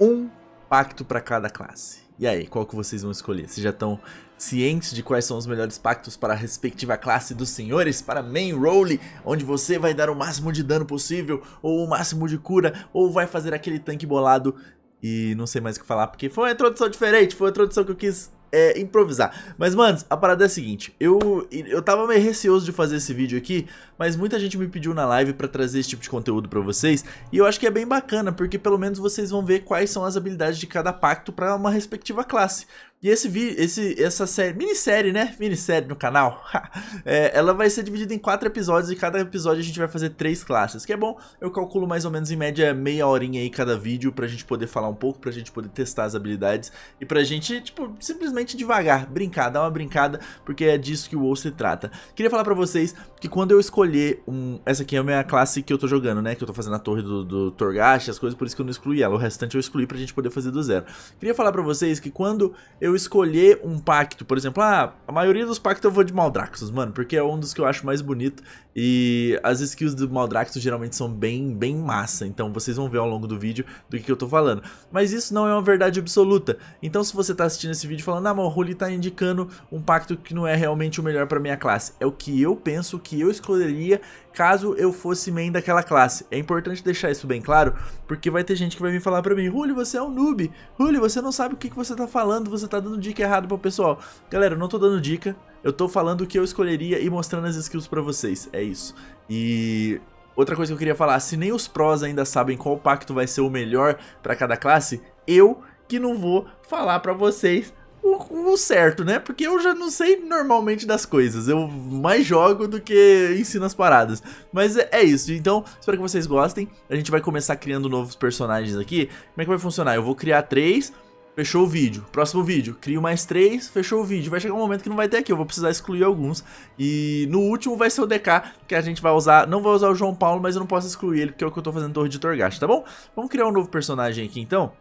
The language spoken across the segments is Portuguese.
um pacto para cada classe. E aí, qual que vocês vão escolher? Vocês já estão cientes de quais são os melhores pactos para a respectiva classe dos senhores, para main role, onde você vai dar o máximo de dano possível, ou o máximo de cura, ou vai fazer aquele tanque bolado. E não sei mais o que falar, porque foi uma introdução diferente, foi uma introdução que eu quis é, improvisar. Mas, mano, a parada é a seguinte: eu, eu tava meio receoso de fazer esse vídeo aqui, mas muita gente me pediu na live pra trazer esse tipo de conteúdo pra vocês. E eu acho que é bem bacana, porque pelo menos vocês vão ver quais são as habilidades de cada pacto pra uma respectiva classe. E esse vídeo, esse, essa série, minissérie, né? Minissérie no canal. é, ela vai ser dividida em quatro episódios e cada episódio a gente vai fazer três classes, que é bom. Eu calculo mais ou menos em média meia horinha aí cada vídeo pra gente poder falar um pouco, pra gente poder testar as habilidades e pra gente, tipo, simplesmente devagar, brincar, dar uma brincada, porque é disso que o WoW se trata. Queria falar pra vocês que quando eu escolher um. Essa aqui é a minha classe que eu tô jogando, né? Que eu tô fazendo a torre do, do Torgash, as coisas, por isso que eu não excluí ela. O restante eu excluí pra gente poder fazer do zero. Queria falar pra vocês que quando eu escolher um pacto, por exemplo, ah, a maioria dos pactos eu vou de Maldraxos, mano, porque é um dos que eu acho mais bonito. E as skills do Maldraxos geralmente são bem, bem massa. Então vocês vão ver ao longo do vídeo do que eu tô falando. Mas isso não é uma verdade absoluta. Então se você tá assistindo esse vídeo falando, ah, mas o Rully tá indicando um pacto que não é realmente o melhor pra minha classe. É o que eu penso que que eu escolheria caso eu fosse main daquela classe. É importante deixar isso bem claro, porque vai ter gente que vai vir falar pra mim, Rulio, você é um noob, Rulio, você não sabe o que, que você tá falando, você tá dando dica errada pro pessoal. Galera, eu não tô dando dica, eu tô falando o que eu escolheria e mostrando as skills pra vocês, é isso. E... Outra coisa que eu queria falar, se nem os prós ainda sabem qual pacto vai ser o melhor pra cada classe, eu que não vou falar pra vocês o, o, certo, né? Porque eu já não sei normalmente das coisas. Eu mais jogo do que ensino as paradas. Mas é, é isso. Então, espero que vocês gostem. A gente vai começar criando novos personagens aqui. Como é que vai funcionar? Eu vou criar três. Fechou o vídeo. Próximo vídeo. Crio mais três, fechou o vídeo. Vai chegar um momento que não vai ter aqui, eu vou precisar excluir alguns. E no último vai ser o DK, que a gente vai usar... Não vou usar o João Paulo, mas eu não posso excluir ele, porque é o que eu tô fazendo Torre de Torgash, tá bom? Vamos criar um novo personagem aqui, então.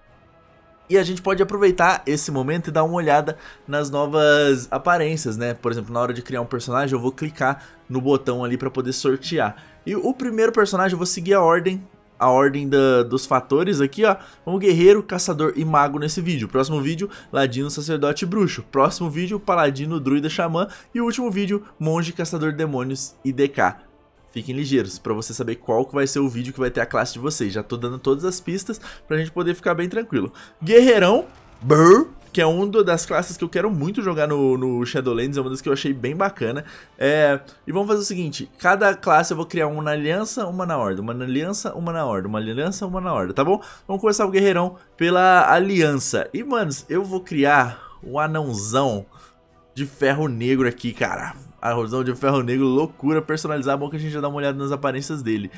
E a gente pode aproveitar esse momento e dar uma olhada nas novas aparências, né? Por exemplo, na hora de criar um personagem, eu vou clicar no botão ali para poder sortear. E o primeiro personagem, eu vou seguir a ordem a ordem da, dos fatores aqui, ó. Vamos guerreiro, caçador e mago nesse vídeo. Próximo vídeo, ladino, sacerdote e bruxo. Próximo vídeo, paladino, druida, xamã. E o último vídeo, monge, caçador, demônios e DK. Fiquem ligeiros para você saber qual que vai ser o vídeo que vai ter a classe de vocês. Já tô dando todas as pistas pra gente poder ficar bem tranquilo. Guerreirão, brr, que é uma das classes que eu quero muito jogar no, no, Shadowlands, é uma das que eu achei bem bacana. É, e vamos fazer o seguinte, cada classe eu vou criar uma aliança, uma na horda, uma aliança, uma na horda, uma aliança, uma na horda, tá bom? Vamos começar o guerreirão pela aliança. E, manos, eu vou criar um anãozão de ferro negro aqui, cara arrozão de ferro negro, loucura, personalizar, é bom que a gente já dá uma olhada nas aparências dele.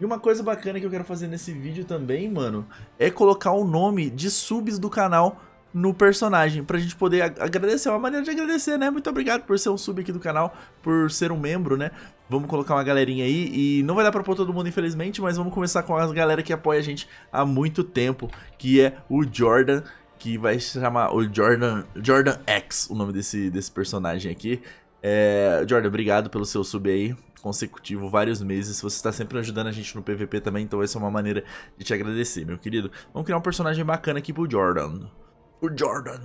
E uma coisa bacana que eu quero fazer nesse vídeo também, mano, é colocar o nome de subs do canal no personagem, pra gente poder agradecer, é uma maneira de agradecer, né? Muito obrigado por ser um sub aqui do canal, por ser um membro, né? Vamos colocar uma galerinha aí e não vai dar pra pôr todo mundo, infelizmente, mas vamos começar com as galera que apoia a gente há muito tempo, que é o Jordan, que vai se chamar o Jordan, Jordan X, o nome desse, desse personagem aqui. É, Jordan, obrigado pelo seu sub aí consecutivo, vários meses. Você está sempre ajudando a gente no PVP também, então essa é uma maneira de te agradecer, meu querido. Vamos criar um personagem bacana aqui pro Jordan. O Jordan.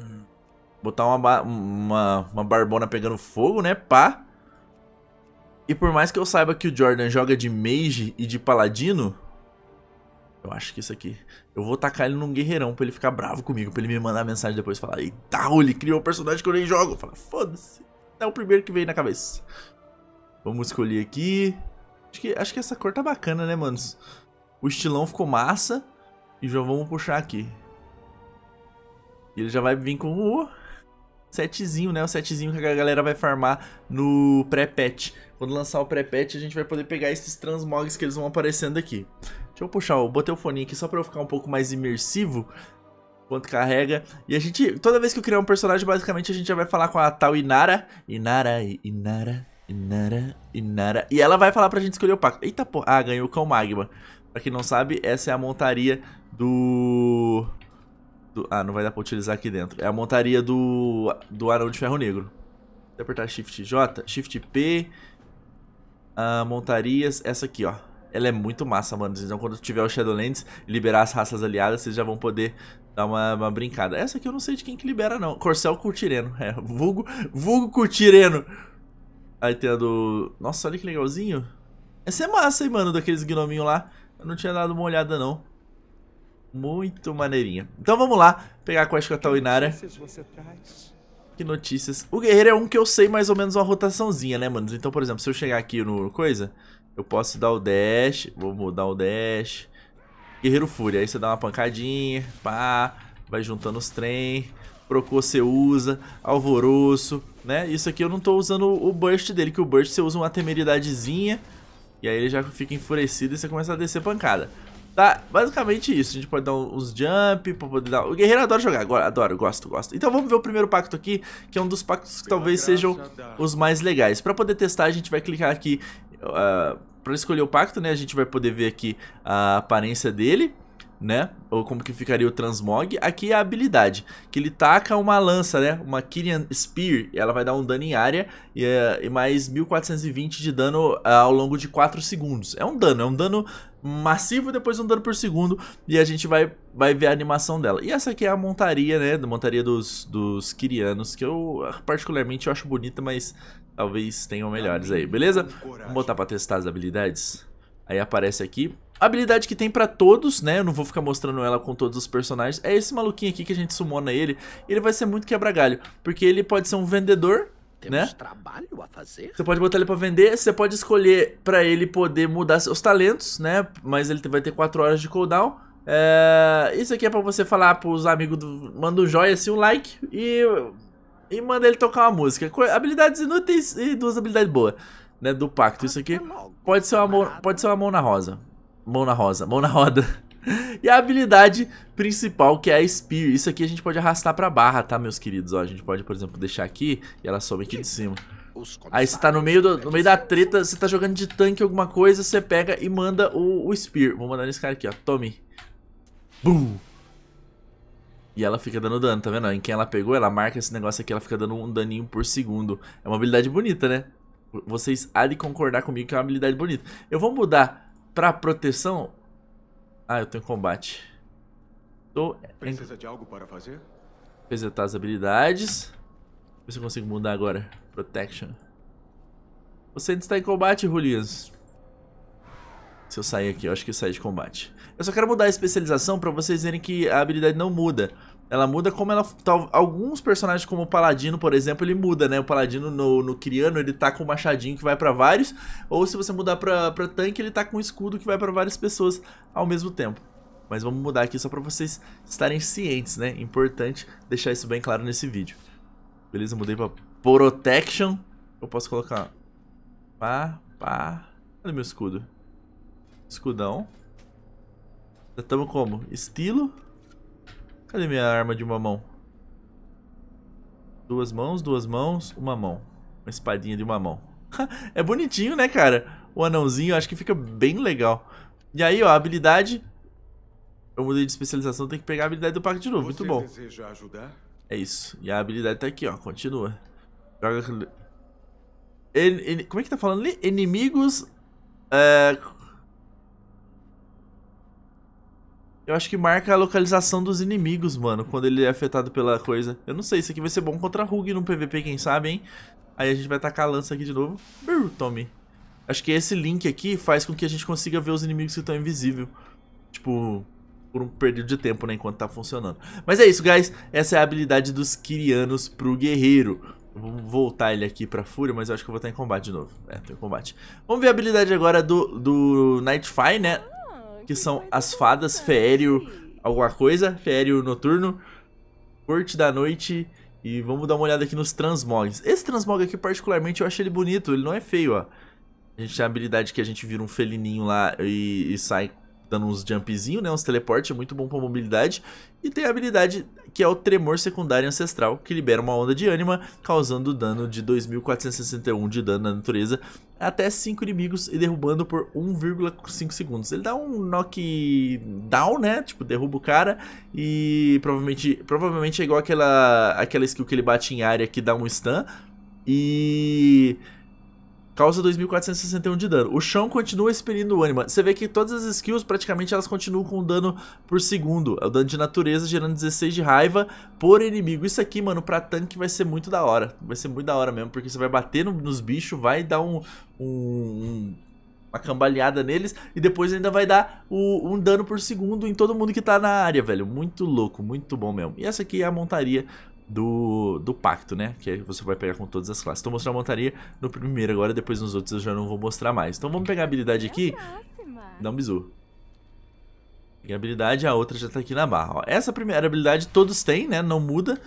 Botar uma, uma, uma barbona pegando fogo, né? Pá. E por mais que eu saiba que o Jordan joga de mage e de paladino... Eu acho que isso aqui. Eu vou tacar ele num guerreirão pra ele ficar bravo comigo, pra ele me mandar mensagem depois e falar Eita, ele criou um personagem que eu nem jogo. Fala, foda-se. É o primeiro que veio na cabeça. Vamos escolher aqui. Acho que, acho que essa cor tá bacana, né, manos? O estilão ficou massa. E já vamos puxar aqui. E ele já vai vir com o setzinho, né? O setzinho que a galera vai farmar no pré-patch. Quando lançar o pré-patch, a gente vai poder pegar esses transmogs que eles vão aparecendo aqui. Deixa eu puxar, eu botei o fone aqui só pra eu ficar um pouco mais imersivo quanto carrega. E a gente, toda vez que eu criar um personagem, basicamente a gente já vai falar com a tal Inara. Inara, Inara, Inara, Inara. E ela vai falar pra gente escolher o pacto. Eita porra, ah, ganhou o cão magma. Pra quem não sabe, essa é a montaria do... do... Ah, não vai dar pra utilizar aqui dentro. É a montaria do, do Arão de Ferro Negro. Vou apertar Shift J, Shift P, ah, montarias, essa aqui, ó ela é muito massa, mano. Então, quando tiver o Shadowlands e liberar as raças aliadas, vocês já vão poder Dá uma, uma, brincada. Essa aqui eu não sei de quem que libera, não. Corcel Curtireno. É, vulgo, vulgo Curtireno. Aí tem a do... Nossa, olha que legalzinho. Essa é massa, hein, mano, daqueles gnominhos lá. Eu não tinha dado uma olhada, não. Muito maneirinha. Então vamos lá, pegar a quest com a Tauinara. Que notícias Que notícias. O guerreiro é um que eu sei mais ou menos uma rotaçãozinha, né, mano? Então, por exemplo, se eu chegar aqui no coisa, eu posso dar o dash. Vou mudar o dash. Guerreiro Fúria. Aí você dá uma pancadinha, pá, vai juntando os trem. Procô você usa, Alvoroço, né? Isso aqui eu não tô usando o Burst dele, que o Burst você usa uma temeridadezinha. E aí ele já fica enfurecido e você começa a descer pancada. Tá, basicamente isso. A gente pode dar uns jump pra poder dar... O guerreiro adora jogar, agora adoro, gosto, gosto. Então vamos ver o primeiro pacto aqui, que é um dos pactos que talvez sejam tá. os mais legais. Pra poder testar, a gente vai clicar aqui... Uh para escolher o pacto, né? A gente vai poder ver aqui a aparência dele né? Ou como que ficaria o transmog. Aqui é a habilidade, que ele taca uma lança, né? Uma Kirian Spear, ela vai dar um dano em área e, é, e mais 1420 de dano eh, ao longo de 4 segundos. É um dano, é um dano massivo, depois um dano por segundo, e a gente vai, vai ver a animação dela. E essa aqui é a montaria, né, da montaria dos, dos Kirianos, que eu particularmente eu acho bonita, mas talvez tenham melhores aí, beleza? Vamos botar pra testar as habilidades. Aí aparece aqui, habilidade que tem pra todos, né, eu não vou ficar mostrando ela com todos os personagens, é esse maluquinho aqui que a gente sumona ele, ele vai ser muito quebra-galho, porque ele pode ser um vendedor, temos né? trabalho a fazer. Você pode botar ele para vender, você pode escolher para ele poder mudar seus talentos, né? Mas ele vai ter 4 horas de cooldown. É... Isso aqui é para você falar pros amigos do. Manda um joinha, assim, um like e. E manda ele tocar uma música. Habilidades inúteis e duas habilidades boas, né? Do pacto. Isso aqui pode ser uma mão, pode ser uma mão na rosa. Mão na rosa, mão na roda. E a habilidade principal que é a Spear. Isso aqui a gente pode arrastar pra barra, tá, meus queridos? Ó, a gente pode, por exemplo, deixar aqui e ela sobe aqui de cima. Aí você tá no meio, do, no meio da treta, você tá jogando de tanque alguma coisa, você pega e manda o, o Spear. Vou mandar nesse cara aqui, ó. Tome. Bum! E ela fica dando dano, tá vendo? Em quem ela pegou, ela marca esse negócio aqui, ela fica dando um daninho por segundo. É uma habilidade bonita, né? Vocês há de concordar comigo que é uma habilidade bonita. Eu vou mudar Pra proteção? Ah, eu tô em combate. Tô Precisa de algo para fazer? Resetar as habilidades. Ver se eu consigo mudar agora. Protection. Você ainda está em combate, Julias. Se eu sair aqui, eu acho que eu saio de combate. Eu só quero mudar a especialização pra vocês verem que a habilidade não muda ela muda como ela. Tal, alguns personagens, como o Paladino, por exemplo, ele muda, né? O Paladino no, no Criano, ele tá com o machadinho que vai para vários. Ou se você mudar pra, pra tanque, ele tá com o escudo que vai para várias pessoas ao mesmo tempo. Mas vamos mudar aqui só para vocês estarem cientes, né? Importante deixar isso bem claro nesse vídeo. Beleza, mudei pra Protection. Eu posso colocar... Pá, pá... Olha meu escudo. Escudão. Já estamos como? Estilo. Cadê minha arma de uma mão? Duas mãos, duas mãos, uma mão. Uma espadinha de uma mão. é bonitinho, né, cara? O anãozinho, acho que fica bem legal. E aí, ó, a habilidade... Eu mudei de especialização, tem que pegar a habilidade do pacto de novo. Você Muito bom. É isso. E a habilidade tá aqui, ó. Continua. Joga... En, en, como é que tá falando ali? Inimigos... É, Eu acho que marca a localização dos inimigos, mano, quando ele é afetado pela coisa. Eu não sei, isso aqui vai ser bom contra Rug no PVP, quem sabe, hein? Aí a gente vai tacar a lança aqui de novo. Brr, tome. Acho que esse link aqui faz com que a gente consiga ver os inimigos que estão invisível. Tipo, por um período de tempo, né, enquanto tá funcionando. Mas é isso, guys. Essa é a habilidade dos Kirianos pro guerreiro. Vou voltar ele aqui pra Fúria, mas eu acho que eu vou estar em combate de novo. É, tô em combate. Vamos ver a habilidade agora do, do Nightfire, né? que são as fadas Fério, alguma coisa, Fério Noturno, Corte da Noite e vamos dar uma olhada aqui nos transmogs. Esse transmog aqui particularmente eu achei ele bonito, ele não é feio, ó. A gente tem a habilidade que a gente vira um felininho lá e, e sai dando uns jumpzinhos, né? Uns é muito bom pra mobilidade. E tem a habilidade que é o Tremor Secundário Ancestral, que libera uma onda de ânima, causando dano de 2.461 de dano na natureza até 5 inimigos e derrubando por 1,5 segundos. Ele dá um knock down, né? Tipo, derruba o cara e provavelmente, provavelmente é igual aquela, aquela skill que ele bate em área que dá um stun. E causa 2.461 de dano. O chão continua expelindo o ânima. Você vê que todas as skills praticamente elas continuam com dano por segundo. É o dano de natureza gerando 16 de raiva por inimigo. Isso aqui, mano, pra tanque vai ser muito da hora. Vai ser muito da hora mesmo, porque você vai bater no, nos bichos, vai dar um, um, um uma cambaleada neles e depois ainda vai dar o, um dano por segundo em todo mundo que tá na área, velho. Muito louco, muito bom mesmo. E essa aqui é a montaria do, do pacto, né? Que você vai pegar com todas as classes. Então, mostrar a montaria no primeiro agora, depois nos outros eu já não vou mostrar mais. Então, vamos pegar a habilidade é aqui. Dá um bizu. E a habilidade, a outra já tá aqui na barra. Ó. Essa primeira habilidade todos têm, né? Não muda,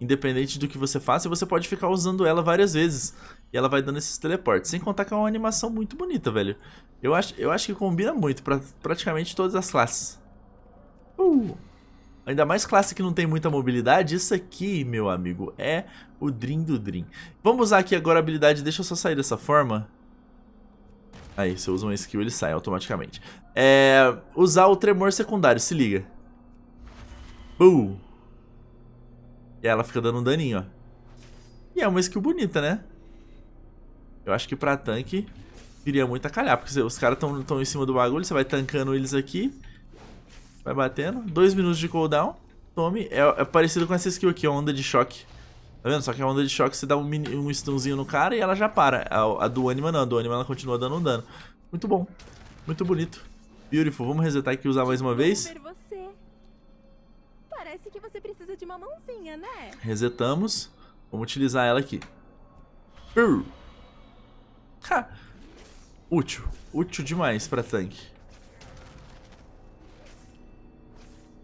independente do que você faça. E você pode ficar usando ela várias vezes. E ela vai dando esses teleportes. Sem contar que é uma animação muito bonita, velho. Eu acho, eu acho que combina muito pra praticamente todas as classes. Uh! Ainda mais classe que não tem muita mobilidade, isso aqui, meu amigo, é o Dream do Dream. Vamos usar aqui agora a habilidade, deixa eu só sair dessa forma. Aí, se eu uso uma skill, ele sai automaticamente. É... Usar o tremor secundário, se liga. Boo. E ela fica dando um daninho, ó. E é uma skill bonita, né? Eu acho que pra tanque viria muito a calhar, porque os caras estão em cima do bagulho, você vai tancando eles aqui Vai batendo. Dois minutos de cooldown. Tome. É, é, parecido com essa skill aqui, é onda de choque. Tá vendo? Só que é a onda de choque você dá um, mini, um stunzinho no cara e ela já para. A, a do Anima não. A do Anima ela continua dando um dano. Muito bom. Muito bonito. Beautiful. Vamos resetar aqui e usar mais uma vez. Parece que você precisa de uma mãozinha, né? Resetamos. Vamos utilizar ela aqui. Ha. Útil. Útil demais pra tanque.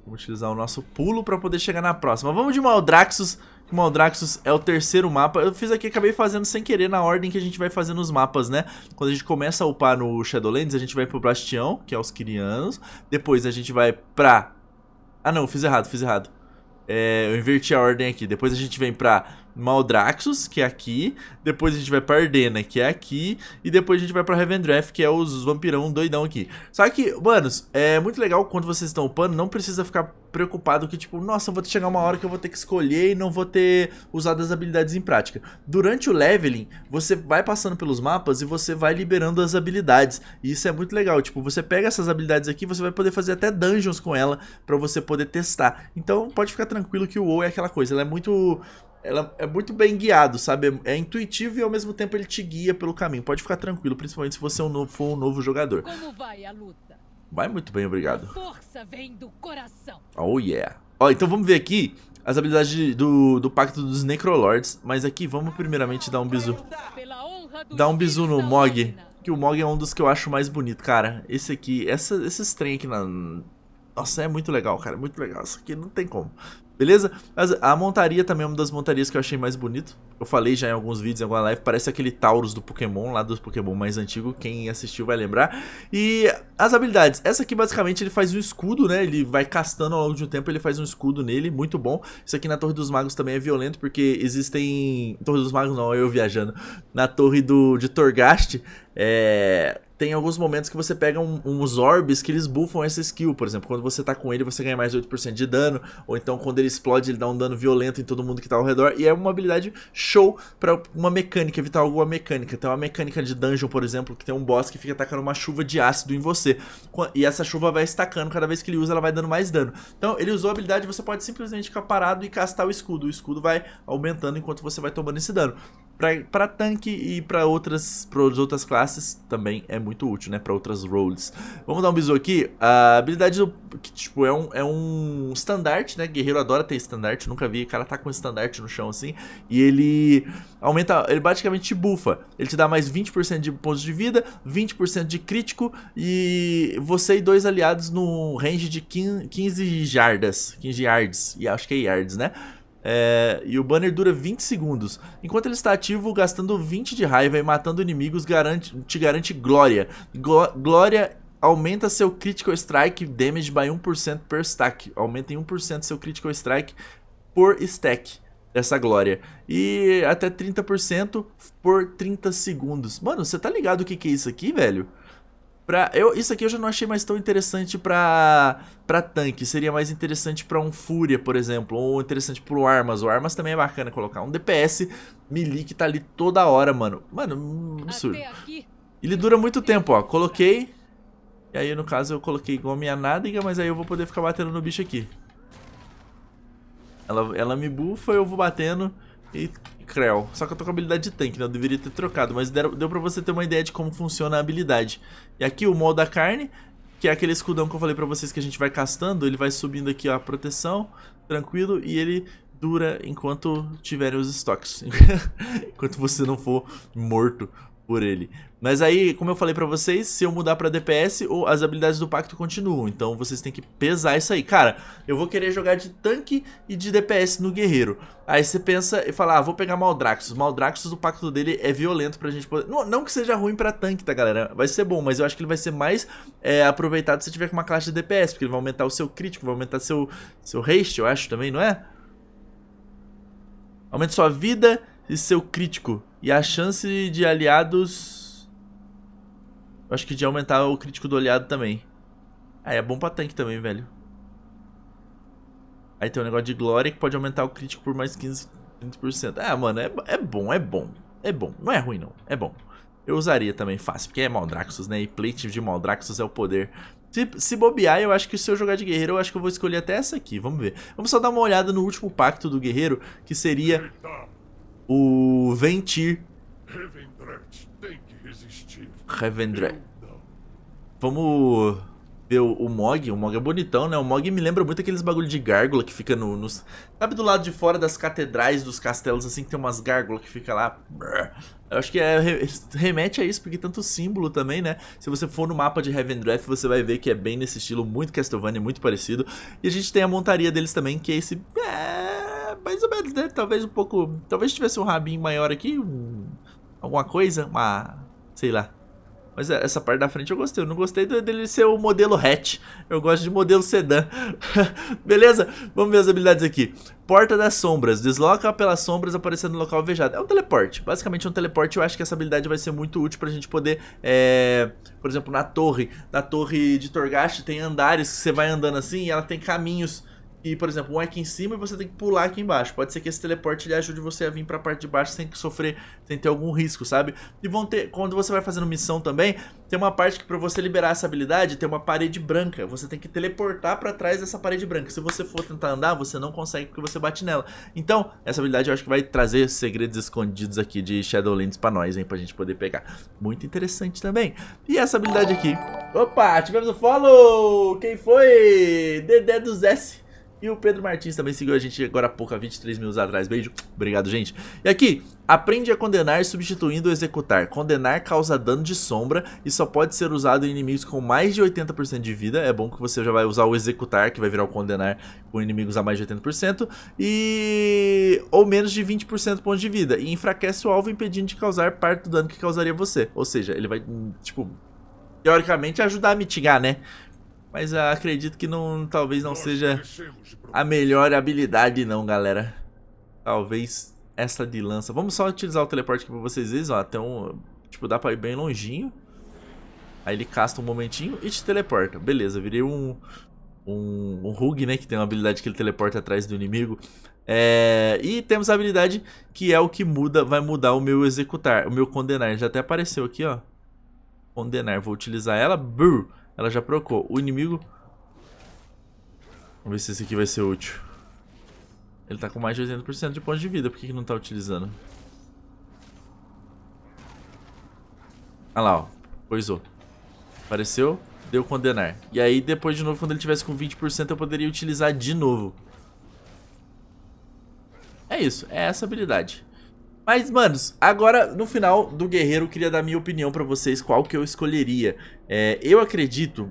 Vamos utilizar o nosso pulo para poder chegar na próxima. Vamos de Maldraxxus, Maldraxxus é o terceiro mapa. Eu fiz aqui, acabei fazendo sem querer na ordem que a gente vai fazendo os mapas, né? Quando a gente começa a upar no Shadowlands, a gente vai pro Bastião, que é os Kirianos. Depois a gente vai pra... Ah não, fiz errado, fiz errado. É, eu inverti a ordem aqui. Depois a gente vem pra Maldraxxus, que é aqui. Depois a gente vai pra Ardena, que é aqui. E depois a gente vai pra Revendreth, que é os vampirão doidão aqui. Só que, manos, é muito legal quando vocês estão upando, não precisa ficar preocupado que, tipo, nossa, vou chegar uma hora que eu vou ter que escolher e não vou ter usado as habilidades em prática. Durante o leveling, você vai passando pelos mapas e você vai liberando as habilidades. E isso é muito legal. Tipo, você pega essas habilidades aqui, você vai poder fazer até dungeons com ela para você poder testar. Então, pode ficar tranquilo que o WoW é aquela coisa. Ela é muito ela é muito bem guiado, sabe? É, intuitivo e ao mesmo tempo ele te guia pelo caminho. Pode ficar tranquilo, principalmente se você é um novo, for um novo jogador. Como vai a luta? Vai muito bem, obrigado. A força vem do coração. Oh yeah. Ó, então vamos ver aqui as habilidades do, do Pacto dos Necrolords. Mas aqui vamos primeiramente dar um bisu. Dar um bisu no Mog. Que o Mog é um dos que eu acho mais bonito, cara. Esse aqui, essa, esses trem aqui na... Nossa, é muito legal, cara. Muito legal. Isso aqui não tem como. Beleza? Mas a montaria também é uma das montarias que eu achei mais bonito. Eu falei já em alguns vídeos, em alguma live, parece aquele Taurus do Pokémon, lá dos Pokémon mais antigo, quem assistiu vai lembrar. E as habilidades, essa aqui basicamente ele faz um escudo, né, ele vai castando ao longo de um tempo, ele faz um escudo nele, muito bom. Isso aqui na Torre dos Magos também é violento, porque existem... Torre dos Magos não, eu viajando. Na Torre do... de Torgast, é tem alguns momentos que você pega um, uns orbs que eles buffam essa skill. Por exemplo, quando você tá com ele, você ganha mais 8% de dano. Ou então, quando ele explode, ele dá um dano violento em todo mundo que tá ao redor. E é uma habilidade show para uma mecânica, evitar alguma mecânica. Tem então, uma mecânica de dungeon, por exemplo, que tem um boss que fica atacando uma chuva de ácido em você. E essa chuva vai estacando, cada vez que ele usa, ela vai dando mais dano. Então, ele usou a habilidade, você pode simplesmente ficar parado e castar o escudo. O escudo vai aumentando enquanto você vai tomando esse dano para tanque e para outras, pra outras classes também é muito útil, né? Para outras roles. Vamos dar um bisu aqui. A habilidade do, que, tipo, é um, é um standard, né? Guerreiro adora ter standard. Nunca vi. O cara tá com standard no chão assim. E ele aumenta. Ele basicamente te bufa. Ele te dá mais 20% de pontos de vida, 20% de crítico. E você e dois aliados no range de 15 jardas. 15 yards. E acho que é yards, né? É, e o banner dura 20 segundos. Enquanto ele está ativo, gastando 20 de raiva e matando inimigos garante, te garante glória. glória aumenta seu critical strike damage by 1% per stack. Aumenta em 1% seu critical strike por stack Essa glória. E até 30% por 30 segundos. Mano, você tá ligado o que, que é isso aqui, velho? Pra, eu, isso aqui eu já não achei mais tão interessante pra, pra tanque. Seria mais interessante pra um Fúria, por exemplo. Ou interessante pro Armas. O Armas também é bacana colocar. Um DPS melee que tá ali toda hora, mano. Mano, absurdo. Ele dura muito tempo, ó. Coloquei. E aí, no caso, eu coloquei igual a minha nádega, mas aí eu vou poder ficar batendo no bicho aqui. Ela, ela me bufa, eu vou batendo. E Krell. Só que eu tô com a habilidade de tanque, né? Eu deveria ter trocado, mas deu, deu pra você ter uma ideia de como funciona a habilidade. E aqui o Mol da Carne, que é aquele escudão que eu falei pra vocês que a gente vai castando, ele vai subindo aqui a proteção, tranquilo, e ele dura enquanto tiverem os estoques. enquanto você não for morto por ele. Mas aí, como eu falei para vocês, se eu mudar para DPS, as habilidades do pacto continuam. Então vocês têm que pesar isso aí. Cara, eu vou querer jogar de tanque e de DPS no guerreiro. Aí você pensa e fala, ah, vou pegar Maldraxxus. Maldraxxus, o pacto dele é violento pra gente poder... Não, não que seja ruim pra tanque, tá, galera? Vai ser bom, mas eu acho que ele vai ser mais é, aproveitado se tiver com uma classe de DPS, porque ele vai aumentar o seu crítico, vai aumentar seu, seu haste, eu acho, também, não é? Aumenta sua vida e seu crítico. E a chance de aliados... Eu acho que de aumentar o crítico do aliado também. Ah, é bom pra tanque também, velho. Aí tem um negócio de glória que pode aumentar o crítico por mais 15%. 20%. Ah, mano, é, é bom, é bom. É bom. Não é ruim, não. É bom. Eu usaria também fácil, porque é Maldraxxus, né? E plate de Maldraxxus é o poder. Se, se, bobear, eu acho que se eu jogar de guerreiro, eu acho que eu vou escolher até essa aqui. Vamos ver. Vamos só dar uma olhada no último pacto do guerreiro, que seria o Ventir. Revendret tem que resistir. Revendret. Vamos ver o, Mog. O Mog é bonitão, né? O Mog me lembra muito aqueles bagulho de gárgula que fica no, nos... Sabe do lado de fora das catedrais, dos castelos, assim, que tem umas gárgulas que fica lá... Eu acho que é, remete a isso, porque tanto símbolo também, né? Se você for no mapa de Heaven você vai ver que é bem nesse estilo, muito Castlevania, muito parecido. E a gente tem a montaria deles também, que é esse... É mais ou menos, né? Talvez um pouco. Talvez tivesse um rabinho maior aqui, um, alguma coisa, uma. sei lá. Mas é, essa parte da frente eu gostei. Eu não gostei dele ser o modelo hatch. Eu gosto de modelo sedã. Beleza? Vamos ver as habilidades aqui. Porta das sombras. Desloca pelas sombras aparecendo no local alvejado. É um teleporte. Basicamente é um teleporte. Eu acho que essa habilidade vai ser muito útil pra gente poder... É... Por exemplo, na torre. Na torre de Torgashi tem andares que você vai andando assim e ela tem caminhos e, por exemplo, um é aqui em cima e você tem que pular aqui embaixo. Pode ser que esse teleporte ele ajude você a vir pra parte de baixo sem que sofrer, sem ter algum risco, sabe? E vão ter, quando você vai fazendo missão também, tem uma parte que pra você liberar essa habilidade, tem uma parede branca. Você tem que teleportar pra trás dessa parede branca. Se você for tentar andar, você não consegue porque você bate nela. Então, essa habilidade eu acho que vai trazer segredos escondidos aqui de Shadowlands pra nós, hein? Pra gente poder pegar. Muito interessante também. E essa habilidade aqui... Opa, tivemos o follow! Quem foi? Dedé dos S. E o Pedro Martins também seguiu a gente agora há pouco, há 23 minutos atrás. Beijo. Obrigado, gente. E aqui, aprende a condenar substituindo o executar. Condenar causa dano de sombra e só pode ser usado em inimigos com mais de 80% de vida. É bom que você já vai usar o executar, que vai virar o condenar com inimigos a mais de 80%. E... ou menos de 20% pontos de vida. E enfraquece o alvo impedindo de causar parte do dano que causaria você. Ou seja, ele vai, hum, tipo, teoricamente ajudar a mitigar, né? Mas acredito que não, talvez não seja a melhor habilidade não, galera. Talvez essa de lança. Vamos só utilizar o teleporte aqui pra vocês verem, ó. Tem um, tipo, dá pra ir bem longinho. Aí ele casta um momentinho e te teleporta. Beleza, virei um, um, um Rug, né? Que tem uma habilidade que ele teleporta atrás do inimigo. É, e temos a habilidade que é o que muda, vai mudar o meu executar, o meu condenar. Já até apareceu aqui, ó. Condenar, vou utilizar ela. Brrr. Ela já procou. O inimigo... Vamos ver se esse aqui vai ser útil. Ele tá com mais de 80% de pontos de vida. Por que, que não tá utilizando? Olha ah lá, ó. poisou Apareceu. Deu condenar. E aí, depois de novo, quando ele tivesse com 20%, eu poderia utilizar de novo. É isso. É essa habilidade. Mas, manos, agora no final do guerreiro eu queria dar minha opinião pra vocês qual que eu escolheria. É, eu acredito,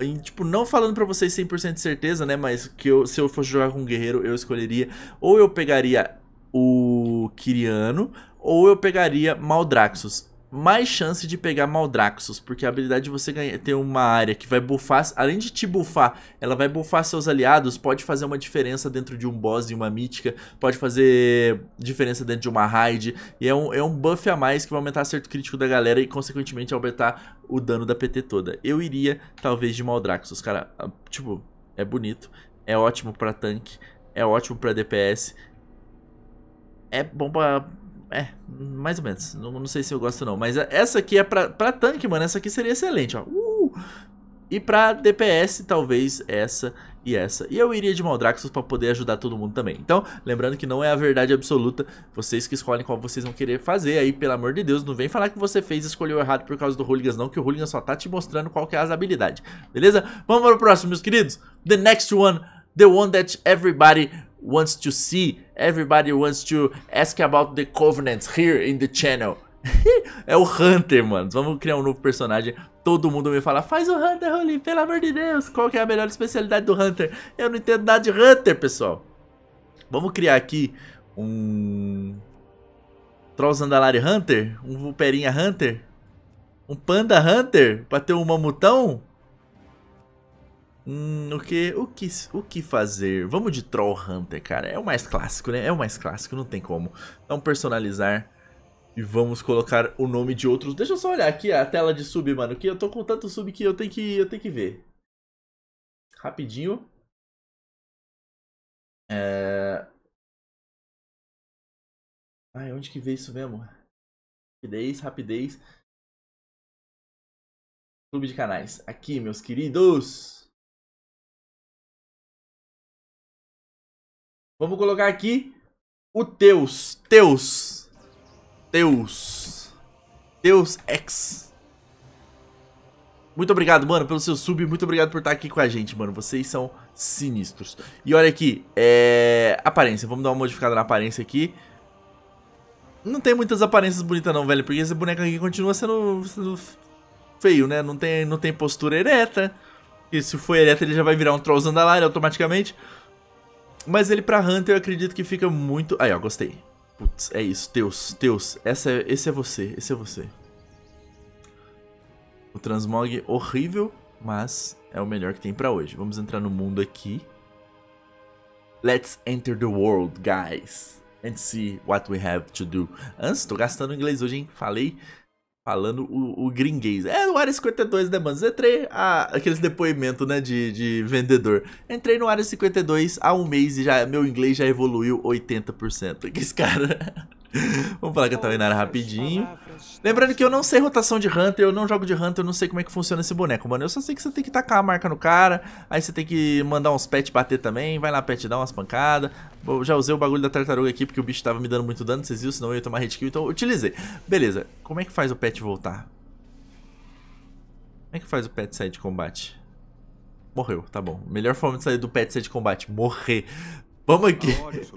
em, tipo, não falando para vocês 100% de certeza, né? Mas que eu, se eu fosse jogar com um guerreiro, eu escolheria ou eu pegaria o Kiriano ou eu pegaria Maldraxxus mais chance de pegar Maldraxxus, porque a habilidade de você ganhar ter uma área que vai buffar, além de te buffar, ela vai buffar seus aliados, pode fazer uma diferença dentro de um boss e uma mítica, pode fazer diferença dentro de uma raid, e é um, é um buff a mais que vai aumentar acerto crítico da galera e consequentemente aumentar o dano da PT toda. Eu iria, talvez, de Maldraxxus, cara, ah, tipo, é bonito, é ótimo pra tanque, é ótimo pra DPS, é bom pra é, mais ou menos. Não, não sei se eu gosto não. Mas é, essa aqui é pra, pra tanque, mano. Essa aqui seria excelente, ó. Uh! E pra DPS, talvez essa e essa. E eu iria de Maldraxxus pra poder ajudar todo mundo também. Então, lembrando que não é a verdade absoluta. Vocês que escolhem qual vocês vão querer fazer aí, pelo amor de Deus. Não vem falar que você fez e escolheu errado por causa do Hooligans não, que o Hooligans só tá te mostrando qual que é as habilidades. Beleza? Vamos para o próximo, meus queridos. The next one. The one that everybody wants to see, everybody wants to ask about the Covenant here in the channel. é o Hunter, mano. Vamos criar um novo personagem. Todo mundo me fala, faz o Hunter, Rolim, pelo amor de Deus. Qual que é a melhor especialidade do Hunter? Eu não entendo nada de Hunter, pessoal. Vamos criar aqui um... Trolls Andalari Hunter? Um Vulperinha Hunter? Um Panda Hunter? Pra ter um mamutão? Hum, o que, o que, o que fazer? Vamos de Troll Hunter, cara. É o mais clássico, né? É o mais clássico, não tem como. Então personalizar e vamos colocar o nome de outros. Deixa eu só olhar aqui a tela de sub, mano, que eu tô com tanto sub que eu tenho que eu tenho que ver. Rapidinho. É... Ai, onde que veio isso mesmo? Rapidez, rapidez. Clube de canais. Aqui, meus queridos. Vamos colocar aqui o Teus. Teus. Teus. Teus X. Muito obrigado, mano, pelo seu sub. Muito obrigado por estar aqui com a gente, mano. Vocês são sinistros. E olha aqui, é... Aparência. Vamos dar uma modificada na aparência aqui. Não tem muitas aparências bonitas não, velho. Porque esse boneco aqui continua sendo, sendo feio, né? Não tem, não tem postura ereta. E se for ereta, ele já vai virar um troll Zandalar automaticamente. Mas ele pra Hunter eu acredito que fica muito... Aí, ó, gostei. Putz, é isso. Teus, teus. Essa é, esse é você, esse é você. O transmog horrível, mas é o melhor que tem pra hoje. Vamos entrar no mundo aqui. Let's enter the world, guys. And see what we have to do. Antes, tô gastando inglês hoje, hein? Falei falando o, o gringuês. É, no Área 52, né, mano? Entrei, a, aqueles depoimentos, né, de, de vendedor. Entrei no Área 52 há um mês e já meu inglês já evoluiu 80%. Que esse cara... Vamos falar com a Tainara rapidinho. Lembrando que eu não sei rotação de Hunter, eu não jogo de Hunter, eu não sei como é que funciona esse boneco, mano. Eu só sei que você tem que tacar a marca no cara, aí você tem que mandar uns pets bater também, vai lá pet dar umas pancadas. já usei o bagulho da tartaruga aqui porque o bicho tava me dando muito dano, vocês viram, senão eu ia tomar hit kill, então eu utilizei. Beleza, como é que faz o pet voltar? Como é que faz o pet sair de combate? Morreu, tá bom. Melhor forma de sair do pet sair de combate, morrer. Vamos aqui.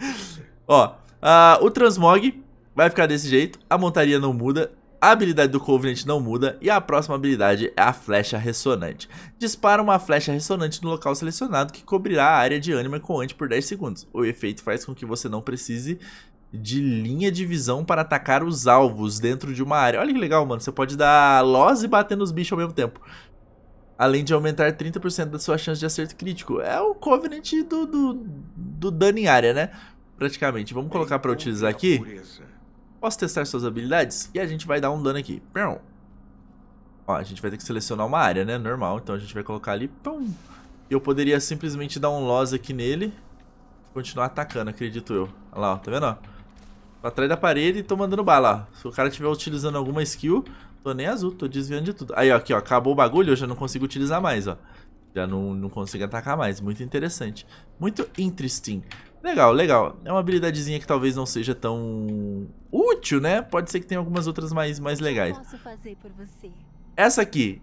Ó, uh, o Transmog vai ficar desse jeito, a montaria não muda, a habilidade do Covenant não muda e a próxima habilidade é a flecha ressonante. Dispara uma flecha ressonante no local selecionado que cobrirá a área de ânima coante por 10 segundos. O efeito faz com que você não precise de linha de visão para atacar os alvos dentro de uma área. Olha que legal, mano. Você pode dar loz e bater nos bichos ao mesmo tempo. Além de aumentar 30% da sua chance de acerto crítico. É o Covenant do, do, do dano em área, né? Praticamente. Vamos colocar para utilizar aqui. Pureza Posso testar suas habilidades? E a gente vai dar um dano aqui. Ó, a gente vai ter que selecionar uma área, né? Normal. Então a gente vai colocar ali. Pum. Eu poderia simplesmente dar um loss aqui nele. E continuar atacando, acredito eu. Olha lá, ó, tá vendo? Ó? Tô atrás da parede e tô mandando bala. Ó. Se o cara estiver utilizando alguma skill, tô nem azul, tô desviando de tudo. Aí, ó, aqui, ó, acabou o bagulho, eu já não consigo utilizar mais, ó. Já não, não consigo atacar mais. Muito interessante. Muito interesting. Legal, legal. É uma habilidadezinha que talvez não seja tão útil, né? Pode ser que tenha algumas outras mais, mais legais. Essa aqui,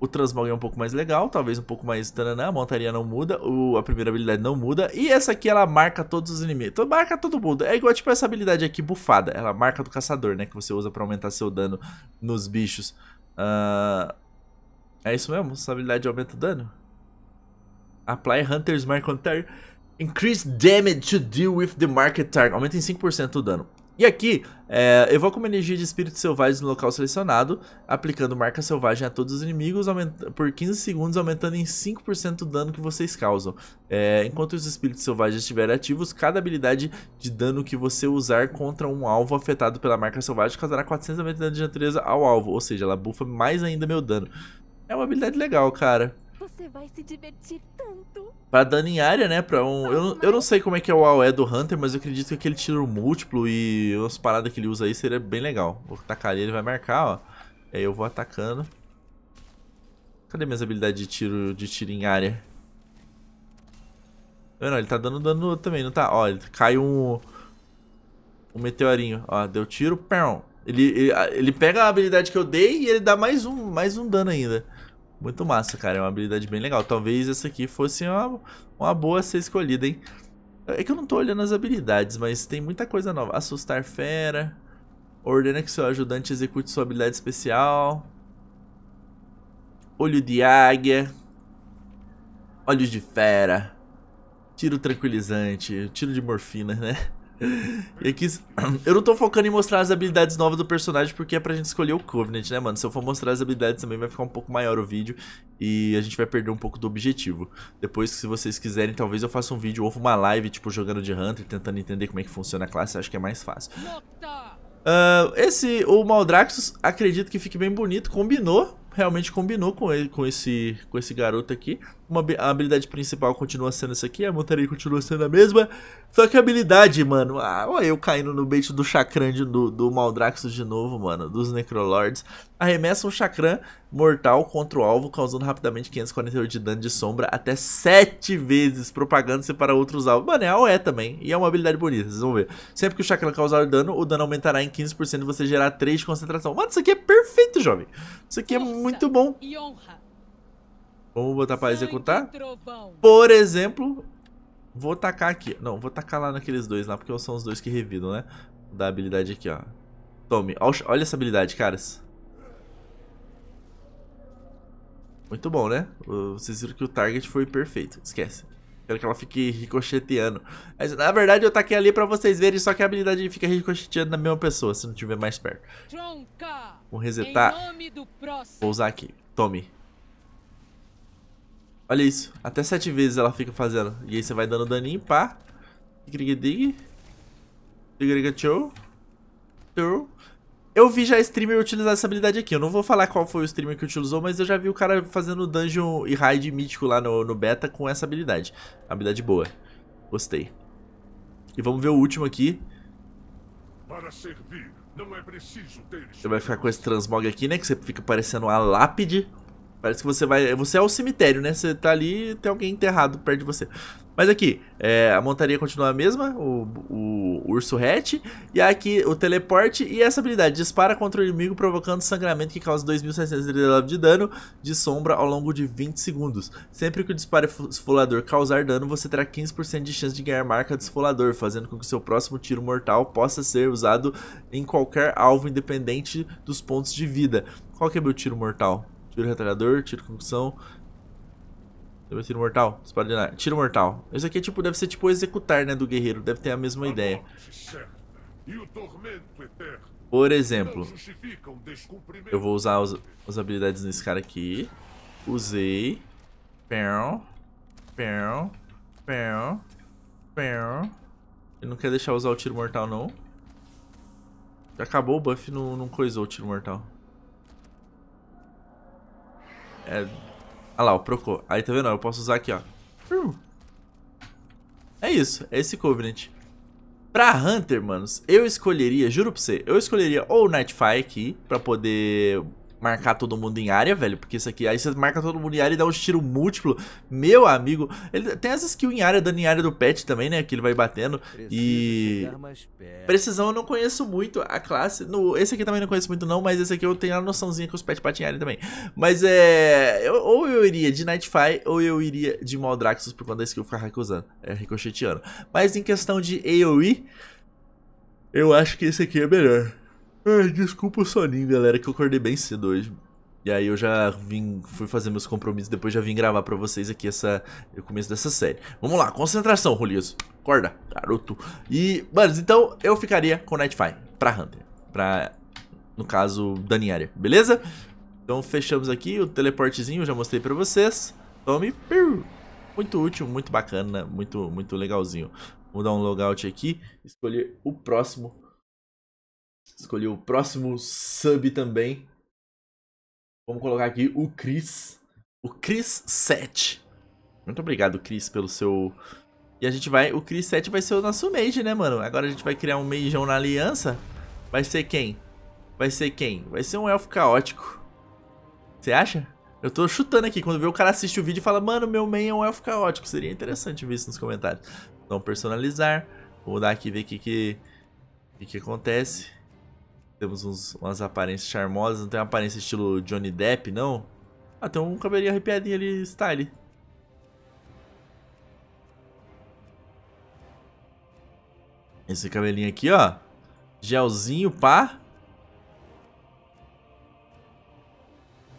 o transmog é um pouco mais legal, talvez um pouco mais tananã, a montaria não muda, o, a primeira habilidade não muda, e essa aqui ela marca todos os inimigos, então marca todo mundo, é igual tipo essa habilidade aqui bufada, ela marca do caçador, né, que você usa pra aumentar seu dano nos bichos. Uh, é isso mesmo? Essa habilidade aumenta o dano? Apply Hunter's Mark on Terror. Increase damage to deal with the market target. Aumenta em 5% o dano. E aqui, é, evoca uma energia de espíritos selvagens no local selecionado, aplicando marca selvagem a todos os inimigos por 15 segundos, aumentando em 5% o dano que vocês causam. É, enquanto os espíritos selvagens estiverem ativos, cada habilidade de dano que você usar contra um alvo afetado pela marca selvagem causará 490 dano de natureza ao alvo, ou seja, ela bufa mais ainda meu dano. É uma habilidade legal, cara. Você vai se divertir para dano em área, né? Pra um, eu, eu não sei como é que é o AOE do Hunter, mas eu acredito que aquele tiro múltiplo e as paradas que ele usa aí seria bem legal. Vou tacar ele, ele vai marcar, ó. Aí eu vou atacando. Cadê minhas habilidades de tiro, de tiro em área? Não, ele tá dando dano também, não tá? Ó, ele cai um... Um meteorinho. Ó, deu tiro, pão. Ele, ele, ele pega a habilidade que eu dei e ele dá mais um, mais um dano ainda. Muito massa, cara. É uma habilidade bem legal. Talvez essa aqui fosse uma, uma boa a ser escolhida, hein? É que eu não tô olhando as habilidades, mas tem muita coisa nova. Assustar fera. Ordena que seu ajudante execute sua habilidade especial. Olho de águia. Olhos de fera. Tiro tranquilizante. Tiro de morfina, né? E aqui, eu não tô focando em mostrar as habilidades novas do personagem porque é pra gente escolher o Covenant, né, mano? Se eu for mostrar as habilidades também vai ficar um pouco maior o vídeo e a gente vai perder um pouco do objetivo. Depois, se vocês quiserem, talvez eu faça um vídeo ou uma live, tipo, jogando de Hunter, tentando entender como é que funciona a classe, acho que é mais fácil. Uh, esse, o Maldraxxus, acredito que fique bem bonito, combinou, realmente combinou com, ele, com, esse, com esse garoto aqui uma, a habilidade principal continua sendo essa aqui, a montaria continua sendo a mesma. Só que a habilidade, mano. Ah, olha eu caindo no bait do Chakran de, do, do Maldraxxus de novo, mano. Dos Necrolords. Arremessa um Chakran mortal contra o alvo, causando rapidamente 548 de dano de sombra até 7 vezes, propagando-se para outros alvos. Mano, é a OE também. E é uma habilidade bonita, vocês vão ver. Sempre que o Chakran causar dano, o dano aumentará em 15% e você gerar 3 de concentração. Mano, isso aqui é perfeito, jovem. Isso aqui é muito bom. E honra. Vamos botar para executar. Por exemplo, vou tacar aqui. Não, vou tacar lá naqueles dois lá, porque são os dois que revidam, né? Da habilidade aqui, ó. Tome. Olha essa habilidade, caras. Muito bom, né? Vocês viram que o target foi perfeito. Esquece. Quero que ela fique ricocheteando. Mas, na verdade, eu taquei ali pra vocês verem, só que a habilidade fica ricocheteando na mesma pessoa, se não tiver mais perto. Vou resetar. Vou usar aqui. Tome. Olha isso. Até sete vezes ela fica fazendo. E aí você vai dando daninho, pá. Dig, dig. Dig, show. Eu vi já streamer utilizar essa habilidade aqui. Eu não vou falar qual foi o streamer que utilizou, mas eu já vi o cara fazendo dungeon e raid mítico lá no, no beta com essa habilidade. Habilidade boa. Gostei. E vamos ver o último aqui. Para servir, não é preciso ter... Você vai ficar com esse transmog aqui, né? Que você fica parecendo uma lápide. Parece que você vai. Você é o cemitério, né? Você tá ali e tem alguém enterrado perto de você. Mas aqui, é, a montaria continua a mesma, o, o, o urso hatch, e aqui o teleporte e essa habilidade, dispara contra o inimigo provocando sangramento que causa 2.639 de dano de sombra ao longo de 20 segundos. Sempre que o disparo esfolador causar dano, você terá 15% de chance de ganhar marca de esfolador, fazendo com que seu próximo tiro mortal possa ser usado em qualquer alvo independente dos pontos de vida. Qual que é meu tiro mortal? Tiro retalhador, tiro concussão. Tiro mortal, espada de nada. Tiro mortal. Esse aqui é tipo, deve ser tipo executar, né, do guerreiro. Deve ter a mesma ideia. Por exemplo, eu vou usar os, as habilidades nesse cara aqui. Usei. Perl. Perl. Perl. Perl. Ele não quer deixar usar o tiro mortal, não. Já acabou o buff, não, não coisou o tiro mortal. É... Ah lá, o Procô. Aí, tá vendo? Eu posso usar aqui, ó. Hum. É isso. É esse Covenant. Pra Hunter, manos, eu escolheria, juro pra você, eu escolheria ou o Nightfire aqui, pra poder marcar todo mundo em área, velho. Porque isso aqui, aí você marca todo mundo em área e dá um tiro múltiplo. Meu amigo, ele tem essa skill em área, dando em área do pet também, né? Que ele vai batendo. Preciso e. Precisão eu não conheço muito a classe. No, esse aqui também não conheço muito, não, mas esse aqui eu tenho a noçãozinha que os pets batem em área também. Mas é. Eu, ou eu iria de Nightfire, ou eu iria de Maldraxxus por conta da skill ficar recusando, é, ricocheteando. Mas em questão de AoE, eu acho que esse aqui é melhor. Ai, desculpa o soninho, galera, que eu acordei bem cedo hoje. E aí eu já vim, fui fazer meus compromissos, depois já vim gravar pra vocês aqui essa, o começo dessa série. Vamos lá, concentração, Rulias. Acorda, garoto. E, mano, então eu ficaria com Nightfire pra Hunter. Pra, no caso, Daniária, beleza? Então fechamos aqui o teleportezinho, já mostrei pra vocês. Tome. Muito útil, muito bacana, muito, muito legalzinho. Vou dar um logout aqui, escolher o próximo Escolhi o próximo sub também. Vamos colocar aqui o Chris. O Chris 7. Muito obrigado, Chris, pelo seu... E a gente vai... O Chris 7 vai ser o nosso mage, né, mano? Agora a gente vai criar um mageão na aliança. Vai ser quem? Vai ser quem? Vai ser um elfo caótico. Você acha? Eu tô chutando aqui. Quando vê o cara assiste o vídeo e fala, mano, meu main é um elfo caótico. Seria interessante ver isso nos comentários. Então, personalizar. Vou dar aqui ver o que, que, que, que acontece. Temos uns, umas aparências charmosas. Não tem uma aparência estilo Johnny Depp, não? Ah, tem um cabelinho arrepiadinho ali, style. Esse cabelinho aqui, ó. Gelzinho, pá.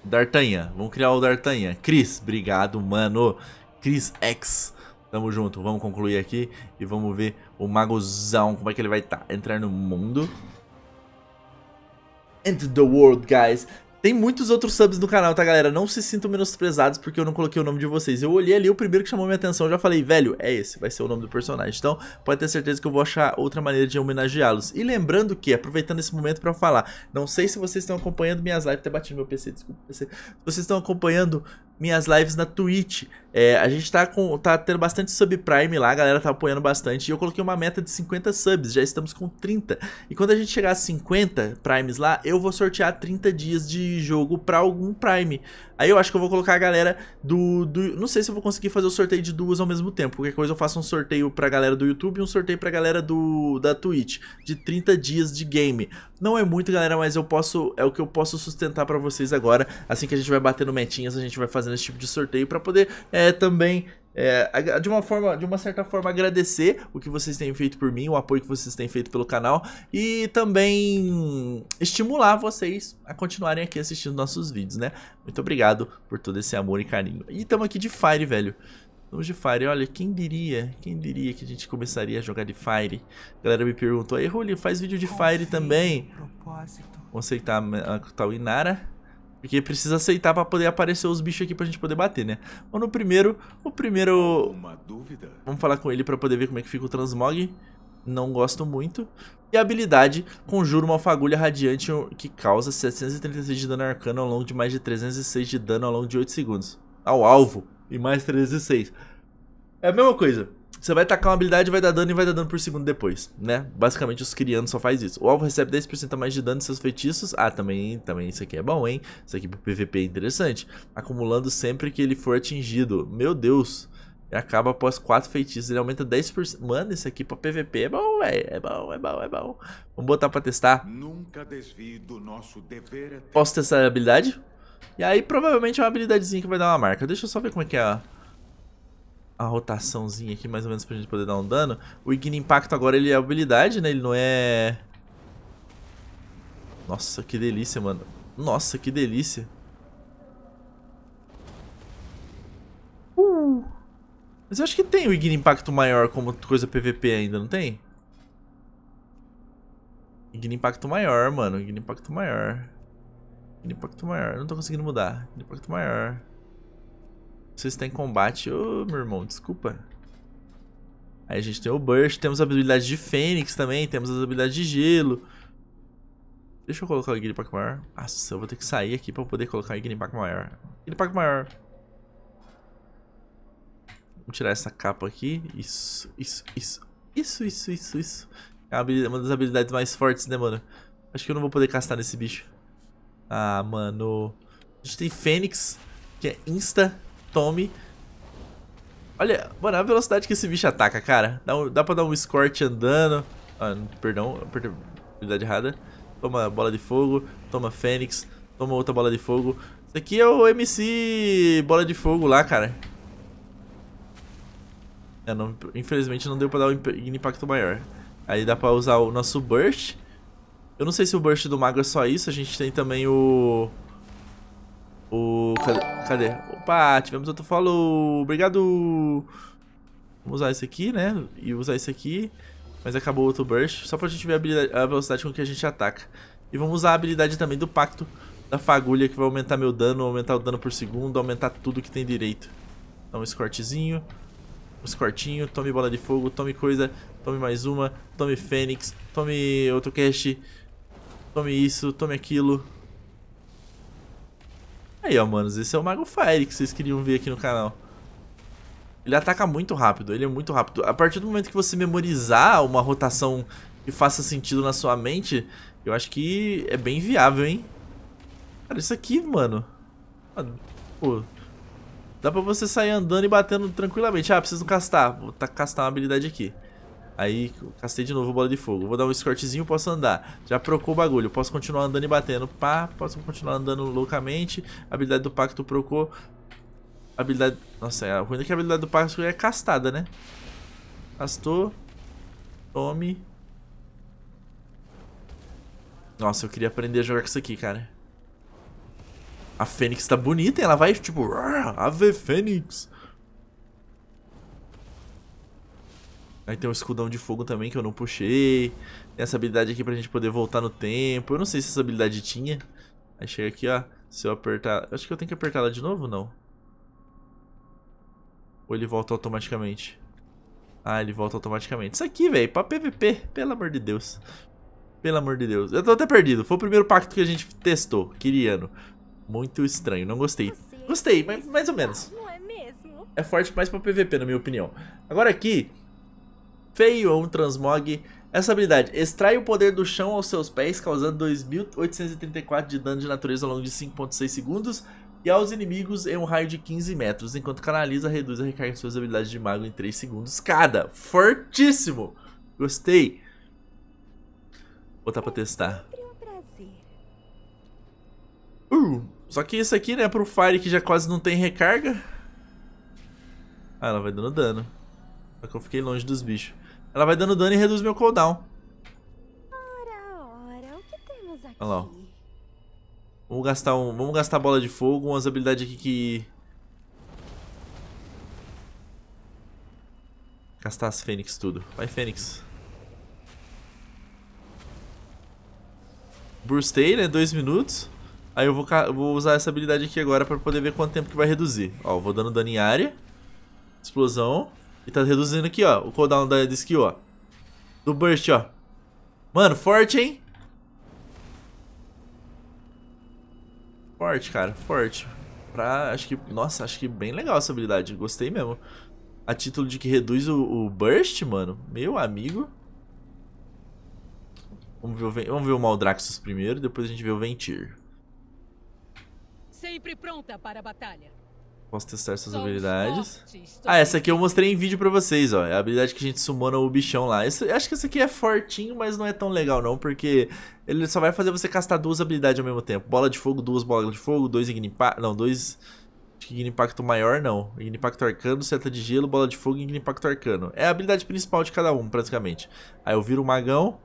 D'Artagnan. Vamos criar o D'Artagnan. Cris, obrigado, mano. Cris X. Tamo junto. Vamos concluir aqui e vamos ver o Magozão, como é que ele vai tá, entrar no mundo and the world, guys. Tem muitos outros subs no canal, tá, galera? Não se sintam menosprezados porque eu não coloquei o nome de vocês. Eu olhei ali o primeiro que chamou minha atenção já falei, velho, é esse, vai ser o nome do personagem. Então, pode ter certeza que eu vou achar outra maneira de homenageá-los. E lembrando que, aproveitando esse momento pra falar, não sei se vocês estão acompanhando minhas lives, até bati meu PC, desculpa, PC. Vocês estão acompanhando minhas lives na Twitch. É, a gente tá, com, tá tendo bastante subprime lá, a galera tá apoiando bastante. E eu coloquei uma meta de 50 subs, já estamos com 30. E quando a gente chegar a 50 primes lá, eu vou sortear 30 dias de jogo pra algum prime. Aí eu acho que eu vou colocar a galera do, do... Não sei se eu vou conseguir fazer o sorteio de duas ao mesmo tempo. Qualquer coisa eu faço um sorteio pra galera do YouTube e um sorteio pra galera do da Twitch. De 30 dias de game. Não é muito, galera, mas eu posso... É o que eu posso sustentar pra vocês agora. Assim que a gente vai batendo metinhas, a gente vai fazendo esse tipo de sorteio pra poder é, também é, de uma forma, de uma certa forma, agradecer o que vocês têm feito por mim, o apoio que vocês têm feito pelo canal e também estimular vocês a continuarem aqui assistindo nossos vídeos, né? Muito obrigado por todo esse amor e carinho. E estamos aqui de Fire, velho. Estamos de Fire, olha, quem diria, quem diria que a gente começaria a jogar de Fire? A galera me perguntou, aí Ruli, faz vídeo de Fire também. Vou aceitar a, a tal Inara. Porque precisa aceitar pra poder aparecer os bichos aqui pra gente poder bater, né? Vamos no primeiro, o primeiro... Uma dúvida? Vamos falar com ele pra poder ver como é que fica o transmog. Não gosto muito. E a habilidade, conjura uma fagulha radiante que causa 736 de dano arcano ao longo de mais de 306 de dano ao longo de 8 segundos. Ao alvo, e mais 306. É a mesma coisa. Você vai tacar uma habilidade, vai dar dano e vai dar dano por segundo depois, né? Basicamente os criando só faz isso. O alvo recebe 10% a mais de dano de seus feitiços. Ah, também, também isso aqui é bom, hein? Isso aqui pro PVP é interessante. Acumulando sempre que ele for atingido. Meu Deus! acaba após 4 feitiços, ele aumenta 10%. Mano, isso aqui pra PVP é bom, velho. É bom, é bom, é bom. Vamos botar pra testar. Posso testar a habilidade? E aí provavelmente é uma habilidadezinha que vai dar uma marca. Deixa eu só ver como é que é a a rotaçãozinha aqui, mais ou menos, pra gente poder dar um dano. O Igni Impacto agora ele é habilidade, né? Ele não é... Nossa, que delícia, mano. Nossa, que delícia. Uh. Mas eu acho que tem o Igni Impacto maior como coisa PVP ainda, não tem? Igni Impacto maior, mano. Igni Impacto maior. Igni Impacto maior. Eu não tô conseguindo mudar. Igni Impacto maior. Você está em combate. Ô, oh, meu irmão, desculpa. Aí a gente tem o Burst, temos a habilidade de Fênix também, temos as habilidades de Gelo. Deixa eu colocar o Guiripac maior. Nossa, eu vou ter que sair aqui para eu poder colocar o Guiripac maior. Guiripac maior. Vou tirar essa capa aqui. Isso, isso, isso, isso, isso, isso, isso. É uma das habilidades mais fortes, né, mano? Acho que eu não vou poder castar nesse bicho. Ah, mano. A gente tem Fênix, que é insta tome. Olha, mano, a velocidade que esse bicho ataca, cara. Dá, um, dá pra dar um escort andando. Ah, perdão, apertei habilidade errada. Toma bola de fogo, toma fênix, toma outra bola de fogo. Isso aqui é o MC bola de fogo lá, cara. É, não, infelizmente não deu pra dar um impacto maior. Aí dá pra usar o nosso burst. Eu não sei se o burst do mago é só isso, a gente tem também o... O. Cadê? Cadê? Opa, tivemos outro follow. Obrigado! Vamos usar isso aqui, né? E usar isso aqui. Mas acabou outro burst. Só pra gente ver a, a, velocidade com que a gente ataca. E vamos usar a habilidade também do pacto da fagulha, que vai aumentar meu dano, aumentar o dano por segundo, aumentar tudo que tem direito. Dá um escortezinho. Um escortinho. Tome bola de fogo, tome coisa, tome mais uma, tome fênix, tome outro cash, tome isso, tome aquilo. Aí, ó, manos, esse é o Mago Fire que vocês queriam ver aqui no canal. Ele ataca muito rápido, ele é muito rápido. A partir do momento que você memorizar uma rotação que faça sentido na sua mente, eu acho que é bem viável, hein? Cara, isso aqui, mano... Pô, dá pra você sair andando e batendo tranquilamente. Ah, preciso castar. Vou castar uma habilidade aqui. Aí, castei de novo bola de fogo. Vou dar um escortezinho, posso andar. Já procou o bagulho. Posso continuar andando e batendo. Pá, posso continuar andando loucamente. Habilidade do pacto procou. Habilidade... Nossa, a é, ruim é que a habilidade do pacto é castada, né? Castou. Tome. Nossa, eu queria aprender a jogar com isso aqui, cara. A Fênix tá bonita, hein? Ela vai, tipo... Ave Fênix! Aí tem o escudão de fogo também que eu não puxei. Tem essa habilidade aqui pra gente poder voltar no tempo. Eu não sei se essa habilidade tinha. Aí chega aqui, ó. Se eu apertar... Acho que eu tenho que apertar ela de novo, não? Ou ele volta automaticamente? Ah, ele volta automaticamente. Isso aqui, velho, pra PVP. Pelo amor de Deus. Pelo amor de Deus. Eu tô até perdido. Foi o primeiro pacto que a gente testou. Kiriano. Muito estranho. Não gostei. Gostei, mas mais ou menos. É, é forte mais pra PVP, na minha opinião. Agora aqui feio ou um transmog. Essa habilidade extrai o poder do chão aos seus pés, causando 2.834 de dano de natureza ao longo de 5.6 segundos e aos inimigos em um raio de 15 metros, enquanto canaliza, reduz a recarga de suas habilidades de mago em 3 segundos cada. Fortíssimo! Gostei. Vou botar pra testar. Uh, só que isso aqui, né, pro Fire que já quase não tem recarga. Ah, ela vai dando dano. Só que eu fiquei longe dos bichos. Ela vai dando dano e reduz meu cooldown. Ora, ora, o que temos aqui? Olha lá, ó. Vamos gastar, um, vamos gastar bola de fogo, umas habilidades aqui que... Gastar as fênix tudo. Vai, fênix. Burstei, né? Dois minutos. Aí eu vou, vou, usar essa habilidade aqui agora pra poder ver quanto tempo que vai reduzir. Ó, vou dando dano em área. Explosão. E tá reduzindo aqui, ó, o cooldown da, skill, ó. Do burst, ó. Mano, forte, hein? Forte, cara, forte. Pra, acho que, nossa, acho que bem legal essa habilidade, gostei mesmo. A título de que reduz o, o burst, mano, meu amigo. Vamos ver, o, vamos ver o Maldraxxus primeiro, depois a gente vê o Ventir. Sempre pronta para a batalha. Posso testar suas habilidades. ah, essa aqui eu mostrei em vídeo pra vocês, ó. É a habilidade que a gente sumona o bichão lá. Esse, acho que essa aqui é fortinho, mas não é tão legal não, porque ele só vai fazer você castar duas habilidades ao mesmo tempo. Bola de fogo, duas bolas de fogo, dois ignimpacto... Não, dois... Impacto maior, não. Impacto arcano, seta de gelo, bola de fogo e impacto arcano. É a habilidade principal de cada um, praticamente. Aí eu viro o magão,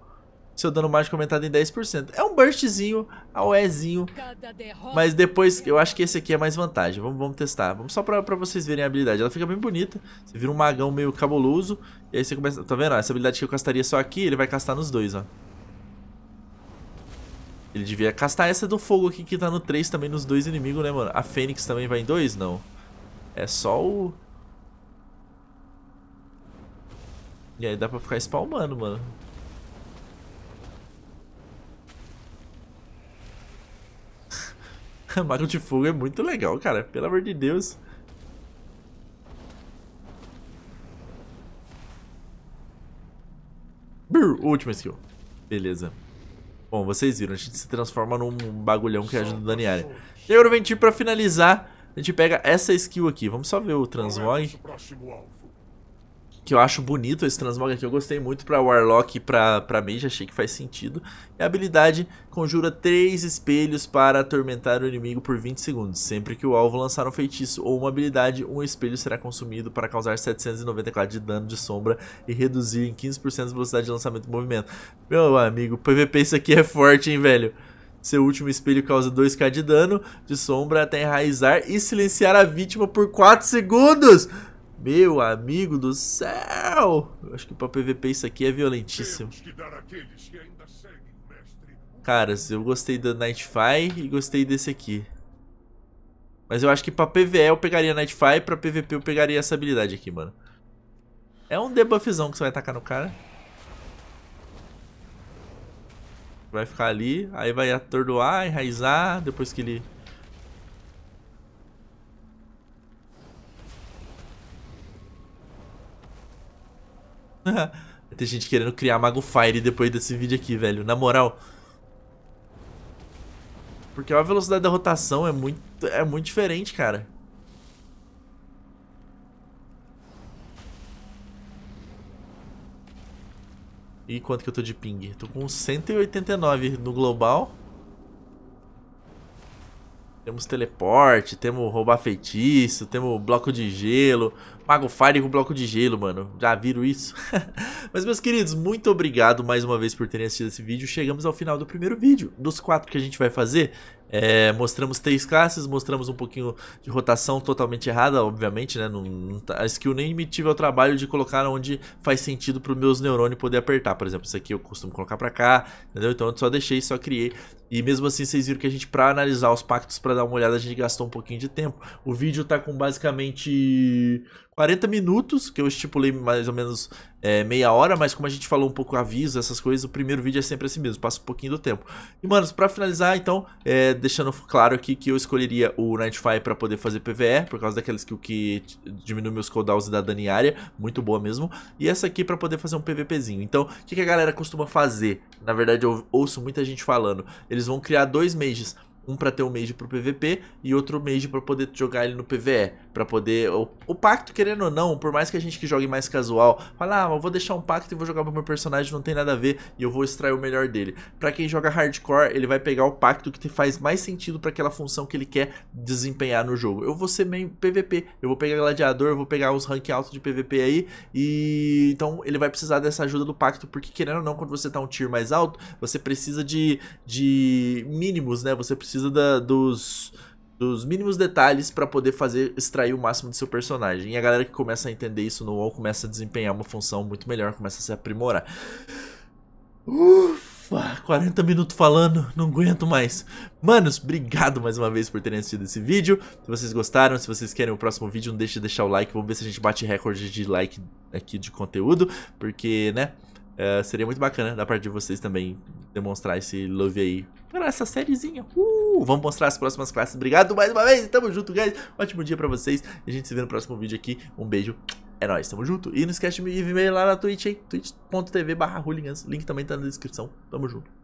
seu dano mágico aumentado em 10%. É um burstzinho, aoezinho, é Mas depois, eu acho que esse aqui é mais vantagem. Vamos, vamos testar. Vamos só pra, pra vocês verem a habilidade. Ela fica bem bonita. Você vira um magão meio cabuloso. E aí você começa... Tá vendo? Essa habilidade que eu castaria só aqui, ele vai castar nos dois, ó. Ele devia castar essa do fogo aqui que tá no 3 também nos dois inimigos, né, mano? A Fênix também vai em 2? Não. É só o... E aí dá pra ficar spawnando, mano. Mago de fogo é muito legal, cara. Pelo amor de Deus. Brrr, última skill. Beleza. Bom, vocês viram, a gente se transforma num bagulhão que ajuda o Daniele. E agora, Ventir, pra finalizar, a gente pega essa skill aqui. Vamos só ver o transmog que eu acho bonito esse transmog aqui, eu gostei muito para Warlock e pra, pra Mage, achei que faz sentido. É a habilidade conjura três espelhos para atormentar o inimigo por 20 segundos. Sempre que o alvo lançar um feitiço ou uma habilidade, um espelho será consumido para causar 794 de dano de sombra e reduzir em 15% a velocidade de lançamento do movimento. Meu amigo, PVP isso aqui é forte, hein, velho? Seu último espelho causa 2k de dano de sombra até enraizar e silenciar a vítima por 4 segundos! Meu amigo do céu! Eu acho que pra PVP isso aqui é violentíssimo. Caras, eu gostei da Nightfire e gostei desse aqui. Mas eu acho que pra PVE eu pegaria Nightfire, pra PVP eu pegaria essa habilidade aqui, mano. É um debuffzão que você vai atacar no cara. Vai ficar ali, aí vai atordoar, enraizar, depois que ele Tem gente querendo criar Mago Fire depois desse vídeo aqui, velho. Na moral. Porque a velocidade da rotação é muito, é muito diferente, cara. E quanto que eu tô de ping? Tô com 189 no global. Temos teleporte, temos roubar feitiço, temos bloco de gelo. Mago Fire com bloco de gelo, mano. Já viram isso? Mas, meus queridos, muito obrigado mais uma vez por terem assistido esse vídeo. Chegamos ao final do primeiro vídeo. Dos quatro que a gente vai fazer, é, mostramos três classes, mostramos um pouquinho de rotação totalmente errada, obviamente, né? Não, não, tá, a skill nem me tive o trabalho de colocar onde faz sentido para os meus neurônios poder apertar. Por exemplo, isso aqui eu costumo colocar para cá, entendeu? Então eu só deixei, só criei. E mesmo assim, vocês viram que a gente, para analisar os pactos, para dar uma olhada, a gente gastou um pouquinho de tempo. O vídeo tá com basicamente 40 minutos, que eu estipulei mais ou menos é, meia hora, mas como a gente falou um pouco aviso, essas coisas, o primeiro vídeo é sempre assim mesmo, passa um pouquinho do tempo. E, manos, pra finalizar, então, é, deixando claro aqui que eu escolheria o Nightfire pra poder fazer PvE, por causa daqueles skill que diminui meus cooldowns da dano em área, muito boa mesmo. E essa aqui pra poder fazer um PvPzinho. Então, o que, que a galera costuma fazer? Na verdade, eu ouço muita gente falando. Eles vão criar dois mages um para ter um mage pro PVP e outro mage para poder jogar ele no PVE, para poder o, o, pacto querendo ou não, por mais que a gente que jogue mais casual, fala, ah, mas vou deixar um pacto e vou jogar pro meu personagem, não tem nada a ver e eu vou extrair o melhor dele. Para quem joga hardcore, ele vai pegar o pacto que te faz mais sentido para aquela função que ele quer desempenhar no jogo. Eu vou ser meio PVP, eu vou pegar gladiador, eu vou pegar os rank altos de PVP aí e então ele vai precisar dessa ajuda do pacto, porque querendo ou não, quando você tá um tier mais alto, você precisa de de mínimos, né? Você precisa precisa da, dos, dos mínimos detalhes para poder fazer extrair o máximo do seu personagem. E a galera que começa a entender isso no WoW começa a desempenhar uma função muito melhor, começa a se aprimorar. Ufa, 40 minutos falando, não aguento mais. Manos, obrigado mais uma vez por terem assistido esse vídeo. Se vocês gostaram, se vocês querem o próximo vídeo, não deixe de deixar o like. Vamos ver se a gente bate recorde de like aqui de conteúdo, porque, né... Uh, seria muito bacana da parte de vocês também demonstrar esse love aí para essa sériezinha. Uh! Uh, vamos mostrar as próximas classes. Obrigado mais uma vez. Tamo junto, guys. Ótimo dia pra vocês. A gente se vê no próximo vídeo aqui. Um beijo. É nóis, tamo junto. E não esquece de me ver lá na Twitch, hein? twitch.tv barra Link também tá na descrição. Tamo junto.